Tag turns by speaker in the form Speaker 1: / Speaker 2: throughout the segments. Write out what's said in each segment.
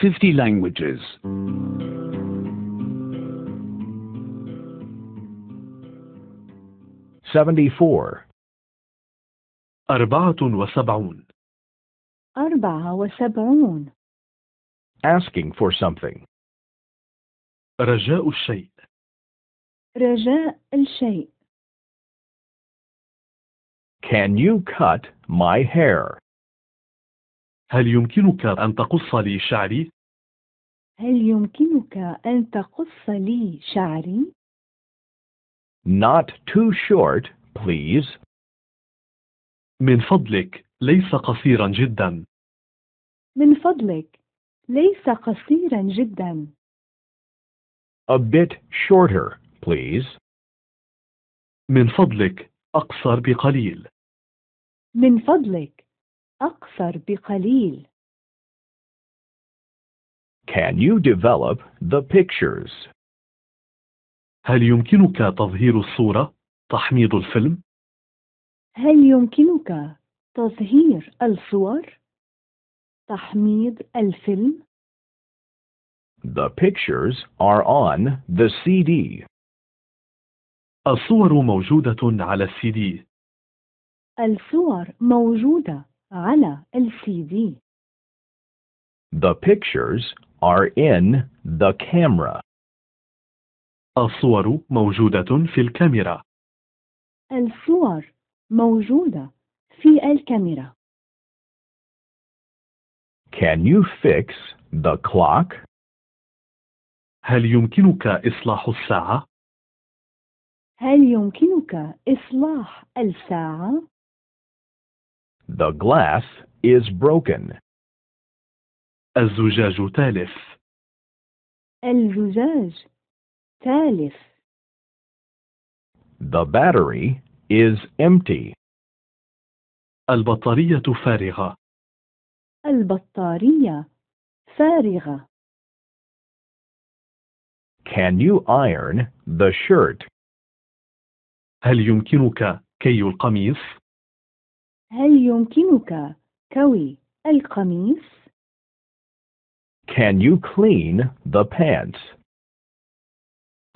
Speaker 1: 50 languages. Seventy-four. أربعة وسبعون. Asking for something. رجاء الشيء.
Speaker 2: رجاء الشيء.
Speaker 1: Can you cut my hair? هل يمكنك أن تقص لي شعري؟
Speaker 2: هل يمكنك أن تقص لي شعري؟
Speaker 1: Not too short, please. من فضلك ليس قصيرا جدا.
Speaker 2: من فضلك ليس قصيرا جدا.
Speaker 1: A bit shorter, please. من فضلك أقصر بقليل.
Speaker 2: من فضلك أقصر بقليل.
Speaker 1: Can you develop the pictures? هل يمكنك تظهير الصورة؟ تحميض الفيلم؟
Speaker 2: هل يمكنك تظهير الصور؟ تحميض الفيلم؟
Speaker 1: The pictures are on the CD. الصور موجودة على السي دي.
Speaker 2: الصور موجودة على LCD.
Speaker 1: The pictures are in the camera. الصور موجودة في الكاميرا.
Speaker 2: الصور موجودة في الكاميرا.
Speaker 1: Can you fix the clock? هل يمكنك إصلاح الساعة؟
Speaker 2: هل يمكنك إصلاح الساعة؟
Speaker 1: The glass is broken. الزجاج تالف.
Speaker 2: الزجاج تالف.
Speaker 1: The battery is empty. البطارية فارغة.
Speaker 2: البطارية فارغة.
Speaker 1: Can you iron the shirt? هل يمكنك كي القميص؟
Speaker 2: هل يمكنك كوي القميص؟
Speaker 1: Can you clean the pants?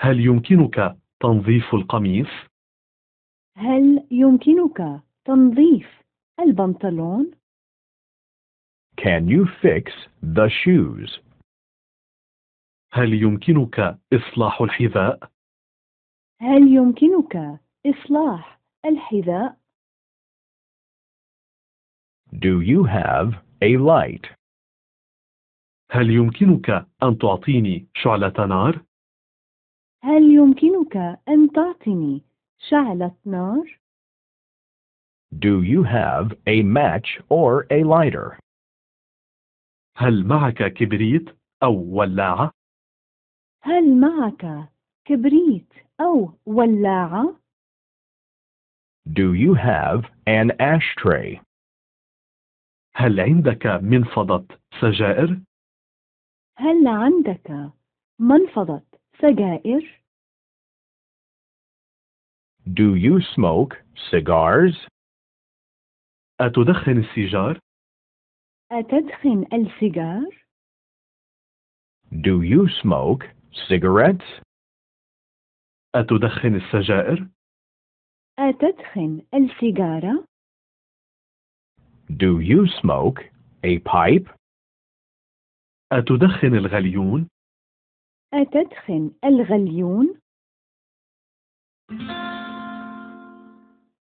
Speaker 1: هل يمكنك تنظيف القميص؟
Speaker 2: هل يمكنك تنظيف البنطلون؟
Speaker 1: Can you fix the shoes? هل يمكنك إصلاح الحذاء؟
Speaker 2: هل يمكنك إصلاح الحذاء؟
Speaker 1: Do you have a light? هل يمكنك أن تعطيني شعلة نار؟
Speaker 2: هل يمكنك أن تعطيني شعلة نار؟
Speaker 1: Do you have a match or a lighter? هل معك كبريت أو ولاعة؟
Speaker 2: هل معك كبريت أو ولاعة؟
Speaker 1: Do you have an ashtray? هل عندك منفضة سجائر؟
Speaker 2: هل عندك منفضة سجائر؟
Speaker 1: Do you smoke cigars? أتدخن السيجار؟
Speaker 2: أتدخن السيجار؟
Speaker 1: Do you smoke cigarettes? أتدخن السجائر؟
Speaker 2: أتدخن السيجارة؟
Speaker 1: Do you smoke a pipe? أتدخن الغليون؟
Speaker 2: أتدخن الغليون؟